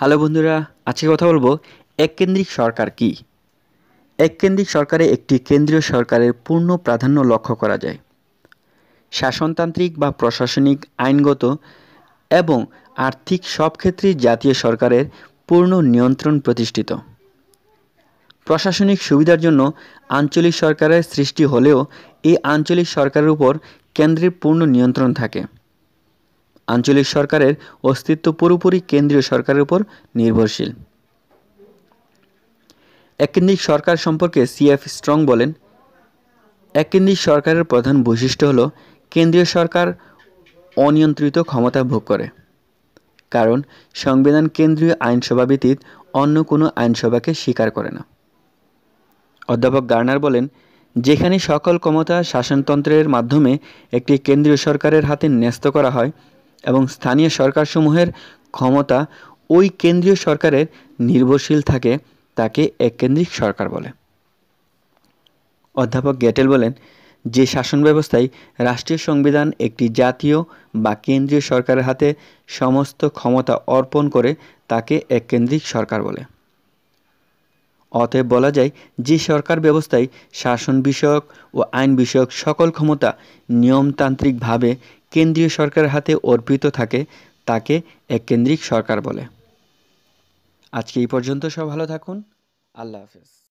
hello বন্ধুরা আজকে কথা বলবো এককেন্দ্রিক সরকার কি এককেন্দ্রিক সরকারে একটি কেন্দ্রীয় সরকারের পূর্ণ প্রাধান্য লক্ষ্য করা যায় শাসনতান্ত্রিক বা প্রশাসনিক আইনগত এবং আর্থিক সব ক্ষেত্রে জাতীয় সরকারের পূর্ণ নিয়ন্ত্রণ প্রতিষ্ঠিত প্রশাসনিক সুবিধার জন্য আঞ্চলিক সরকারের সৃষ্টি হলেও এই আঞ্চলিক সরকারের উপর কেন্দ্রের পূর্ণ নিয়ন্ত্রণ থাকে আঞ্চলিক সরকারের অস্তিত্ব পুরোপুরি কেন্দ্রীয় সরকারের উপর নির্ভরশীল এককেন্দ্রিক সরকার সম্পর্কে সিএফ স্ট্রং বলেন এককেন্দ্রিক সরকারের প্রধান বৈশিষ্ট্য হল কেন্দ্রীয় সরকার অনিয়ন্ত্রিত ক্ষমতা ভোগ করে কারণ সংবিধান কেন্দ্রীয় আইনসভা ব্যতীত অন্য কোনো আইনসভাকে স্বীকার করে না অধ্যাপক গার্নার বলেন যেখানে সকল ক্ষমতা শাসনতন্ত্রের মাধ্যমে একটি কেন্দ্রীয় সরকারের হাতে ন্যস্ত করা হয় এবং স্থানীয় সরকারসমূহের ক্ষমতা ওই কেন্দ্রীয় সরকারের নির্ভরশীল থাকে তাকে এককেন্দ্রিক সরকার বলে অধ্যাপক গেটেল বলেন যে শাসন ব্যবস্থায় রাষ্ট্রীয় সংবিধান একটি জাতীয় বা কেন্দ্রীয় সরকারের হাতে সমস্ত ক্ষমতা অর্পণ করে তাকে এককেন্দ্রিক সরকার বলে অতএব বলা যায় যে সরকার ব্যবস্থায় শাসন বিষয়ক ও আইন বিষয়ক সকল ক্ষমতা নিয়মতান্ত্রিকভাবে কেন্দ্রীয় সরকারের হাতে অর্পিত থাকে তাকে এককেন্দ্রিক সরকার বলে আজকে এই পর্যন্ত সব ভালো থাকুন আল্লাহ হাফেজ